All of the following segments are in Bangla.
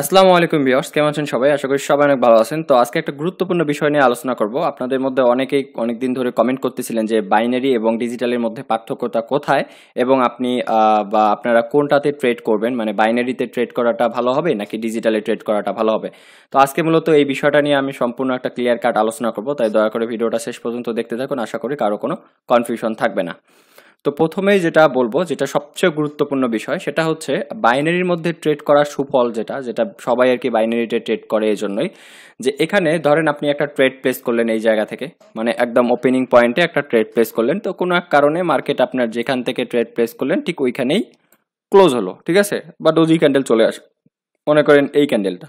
আসসালামু আলাইকুম বিয়ার্স কেমন আছেন সবাই আশা করি সবাই অনেক ভালো আছেন তো আজকে একটা গুরুত্বপূর্ণ বিষয় নিয়ে আলোচনা করব আপনাদের মধ্যে অনেকেই অনেক দিন ধরে কমেন্ট করতেছিলেন যে বাইনারি এবং ডিজিটালের মধ্যে পার্থক্যটা কোথায় এবং আপনি বা আপনারা কোনটাতে ট্রেড করবেন মানে বাইনারিতে ট্রেড করাটা ভালো হবে নাকি ডিজিটালে ট্রেড করাটা ভালো হবে তো আজকে মূলত এই বিষয়টা নিয়ে আমি সম্পূর্ণ একটা ক্লিয়ার কাট আলোচনা করব তাই দয়া করে ভিডিওটা শেষ পর্যন্ত দেখতে থাকুন আশা করি কারো কোনো কনফিউশন থাকবে না তো প্রথমেই যেটা বলবো যেটা সবচেয়ে গুরুত্বপূর্ণ বিষয় সেটা হচ্ছে বাইনারির মধ্যে ট্রেড করার সুফল যেটা যেটা সবাই আর কি বাইনারিতে ট্রেড করে এই জন্যই যে এখানে ধরেন আপনি একটা ট্রেড প্লেস করলেন এই জায়গা থেকে মানে একদম ওপেনিং পয়েন্টে একটা ট্রেড প্লেস করলেন তো কোনো এক কারণে মার্কেট আপনার যেখান থেকে ট্রেড প্লেস করলেন ঠিক ওইখানেই ক্লোজ হলো ঠিক আছে বা ডোজি ক্যান্ডেল চলে আসে মনে করেন এই ক্যান্ডেলটা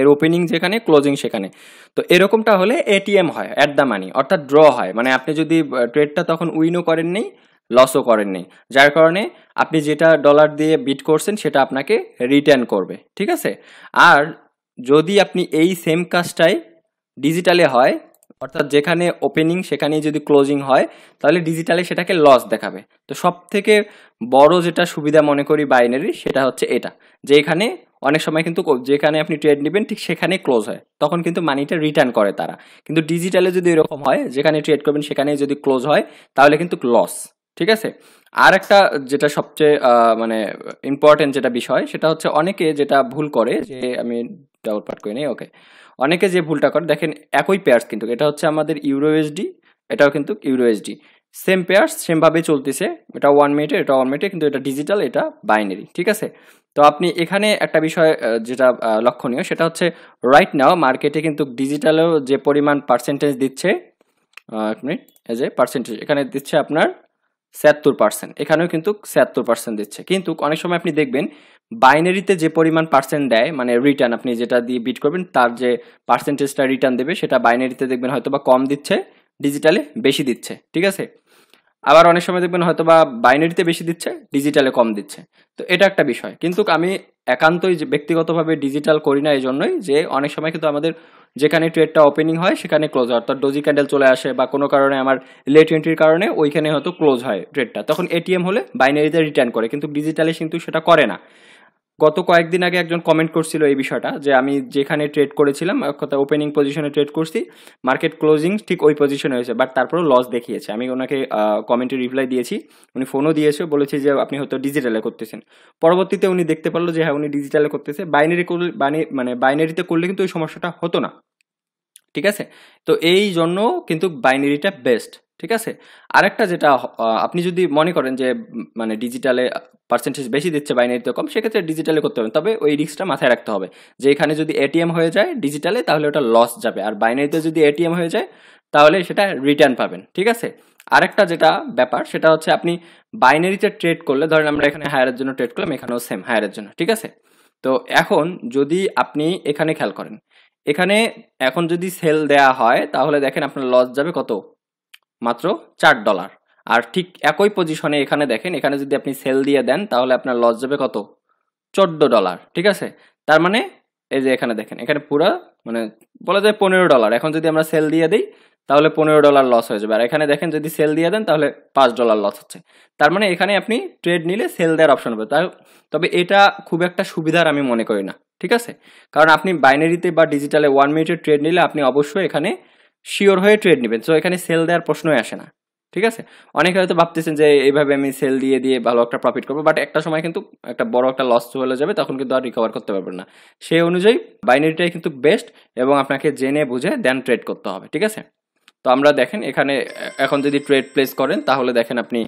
এর ওপেনিং যেখানে ক্লোজিং সেখানে তো এরকমটা হলে এটিএম হয় অ্যাট দ্য মানি অর্থাৎ ড্র হয় মানে আপনি যদি ট্রেডটা তখন উইনও করেননি লসও করেননি যার কারণে আপনি যেটা ডলার দিয়ে বিট করছেন সেটা আপনাকে রিটার্ন করবে ঠিক আছে আর যদি আপনি এই সেম কাজটাই ডিজিটালে হয় অর্থাৎ যেখানে ওপেনিং সেখানেই যদি ক্লোজিং হয় তাহলে ডিজিটালে সেটাকে লস দেখাবে তো সব থেকে বড় যেটা সুবিধা মনে করি বাইনারি সেটা হচ্ছে এটা যে এখানে অনেক সময় কিন্তু যেখানে আপনি ট্রেড নেবেন ঠিক সেখানে ক্লোজ হয় তখন কিন্তু মানিটা রিটার্ন করে তারা কিন্তু ডিজিটালে যদি এরকম হয় যেখানে ট্রেড করবেন সেখানে যদি ক্লোজ হয় তাহলে কিন্তু লস ঠিক আছে আর একটা যেটা সবচেয়ে মানে ইম্পর্টেন্ট যেটা বিষয় সেটা হচ্ছে অনেকে যেটা ভুল করে যে আমি ডাবল পার্ট করি নেই ওকে অনেকে যে ভুলটা করে দেখেন একই পেয়ার্স কিন্তু এটা হচ্ছে আমাদের ইউরো এসডি এটাও কিন্তু ইউরো এসডি সেম পেয়ার্স সেমভাবে চলতেছে এটা ওয়ান মিনিটে এটা ওয়ান মিনিটে কিন্তু এটা ডিজিটাল এটা বাইনারি ঠিক আছে তো আপনি এখানে একটা বিষয় যেটা লক্ষণীয় সেটা হচ্ছে রাইট নাও মার্কেটে কিন্তু ডিজিটালেও যে পরিমাণ পার্সেন্টেজ দিচ্ছে এক মিনিট এই পার্সেন্টেজ এখানে দিচ্ছে আপনার ছিয়াত্তর পার্সেন্ট এখানেও কিন্তু ছিয়াত্তর পার্সেন্ট দিচ্ছে কিন্তু অনেক সময় আপনি দেখবেন বাইনারিতে যে পরিমাণ পার্সেন্ট দেয় মানে রিটার্ন আপনি যেটা দিয়ে বিট করবেন তার যে পার্সেন্টেজটা রিটার্ন দেবে সেটা বাইনারিতে দেখবেন হয়তো বা কম দিচ্ছে ডিজিটালে বেশি দিচ্ছে ঠিক আছে আবার অনেক সময় দেখবেন হয়তো বা বাইনারিতে বেশি দিচ্ছে ডিজিটালে কম দিচ্ছে তো এটা একটা বিষয় কিন্তু আমি একান্তই ব্যক্তিগতভাবে ডিজিটাল করি না এই জন্যই যে অনেক সময় কিন্তু আমাদের যেখানে ট্রেডটা ওপেনিং হয় সেখানে ক্লোজ হয় অর্থাৎ ডোজি ক্যান্ডেল চলে আসে বা কোনো কারণে আমার লেট এন্ট্রির কারণে ওইখানে হয়তো ক্লোজ হয় ট্রেডটা তখন এটিএম হলে বাইনারিতে রিটার্ন করে কিন্তু ডিজিটালে কিন্তু সেটা করে না গত কয়েকদিন আগে একজন কমেন্ট করছিল এই বিষয়টা যে আমি যেখানে ট্রেড করেছিলাম কথা ওপেনিং পজিশনে ট্রেড করছি মার্কেট ক্লোজিং ঠিক ওই পজিশনে হয়েছে বাট তারপরেও লস দেখিয়েছে আমি ওনাকে কমেন্টে রিপ্লাই দিয়েছি উনি ফোনও দিয়েছে বলেছে যে আপনি হয়তো ডিজিটালে করতেছেন পরবর্তীতে উনি দেখতে পারলো যে হ্যাঁ উনি ডিজিটালে করতেছে বাইনারি করলে মানে বাইনারিতে করলে কিন্তু ওই সমস্যাটা হতো না ঠিক আছে তো এই জন্য কিন্তু বাইনারিটা বেস্ট ঠিক আছে আরেকটা যেটা আপনি যদি মনে করেন যে মানে ডিজিটালে পার্সেন্টেজ বেশি দিচ্ছে বাইনারিতে কম সেক্ষেত্রে ডিজিটালে করতে পারেন তবে ওই রিস্কটা মাথায় রাখতে হবে যে এখানে যদি এটিএম হয়ে যায় ডিজিটালে তাহলে ওটা লস যাবে আর বাইনারিতে যদি এটিএম হয়ে যায় তাহলে সেটা রিটার্ন পাবেন ঠিক আছে আরেকটা যেটা ব্যাপার সেটা হচ্ছে আপনি বাইনারিতে ট্রেড করলে ধরেন আমরা এখানে হায়ারের জন্য ট্রেড করলাম এখানেও সেম হায়ারের জন্য ঠিক আছে তো এখন যদি আপনি এখানে খেয়াল করেন এখানে এখন যদি সেল দেয়া হয় তাহলে দেখেন আপনার লস যাবে কত মাত্র চার ডলার আর ঠিক একই পজিশনে এখানে দেখেন এখানে যদি আপনি সেল দিয়ে দেন তাহলে আপনার লস যাবে কত চোদ্দ ডলার ঠিক আছে তার মানে এই যে এখানে দেখেন এখানে পুরো মানে বলা যায় পনেরো ডলার এখন যদি আমরা সেল দিয়ে দিই তাহলে পনেরো ডলার লস হয়ে যাবে আর এখানে দেখেন যদি সেল দিয়ে দেন তাহলে পাঁচ ডলার লস হচ্ছে তার মানে এখানে আপনি ট্রেড নিলে সেল দেওয়ার অপশন হবে তাই তবে এটা খুব একটা সুবিধার আমি মনে করি না ঠিক আছে কারণ আপনি বাইনারিতে বা ডিজিটালে ওয়ান মিনিটের ট্রেড নিলে আপনি অবশ্যই এখানে শিওর হয়ে ট্রেড নেবেন সো এখানে সেল দেওয়ার প্রশ্নই আসে না ঠিক আছে অনেকে হয়তো ভাবতেছেন যে এইভাবে আমি সেল দিয়ে দিয়ে ভালো একটা প্রফিট করবো বাট একটা সময় কিন্তু একটা বড় একটা লস চলে যাবে তখন কিন্তু আর রিকভার করতে পারবেন না সেই অনুযায়ী বাইনারিটাই কিন্তু বেস্ট এবং আপনাকে জেনে বুঝে দেন ট্রেড করতে হবে ঠিক আছে তো আমরা দেখেন এখানে এখন যদি ট্রেড প্লেস করেন তাহলে দেখেন আপনি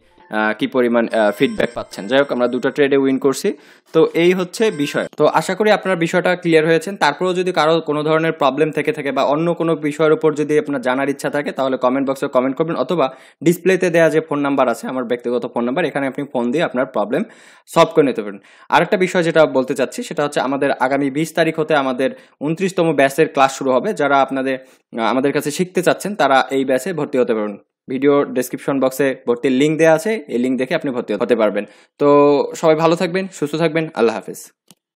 কি পরিমাণ ফিডব্যাক পাচ্ছেন যাই হোক আমরা দুটো ট্রেডে উইন করছি তো এই হচ্ছে বিষয় তো আশা করি আপনার বিষয়টা ক্লিয়ার হয়েছেন তারপরেও যদি কারো কোনো ধরনের প্রবলেম থেকে থাকে বা অন্য কোনো বিষয়ের উপর যদি আপনার জানার ইচ্ছা থাকে তাহলে কমেন্ট বক্সে কমেন্ট করবেন অথবা ডিসপ্লেতে দেওয়া যে ফোন নাম্বার আছে আমার ব্যক্তিগত ফোন নাম্বার এখানে আপনি ফোন দিয়ে আপনার প্রবলেম সলভ করে নিতে পারেন আরেকটা বিষয় যেটা বলতে চাচ্ছি সেটা হচ্ছে আমাদের আগামী বিশ তারিখ হতে আমাদের উনত্রিশতম ব্যাচের ক্লাস শুরু হবে যারা আপনাদের আমাদের কাছে শিখতে চাচ্ছেন তারা এই ব্যাচে ভর্তি হতে পারেন ভিডিও ডেসক্রিপশন বক্সে ভর্তির লিঙ্ক দেওয়া আছে এই লিঙ্ক দেখে আপনি ভর্তি হতে পারবেন তো সবাই ভালো থাকবেন সুস্থ থাকবেন আল্লাহ হাফিজ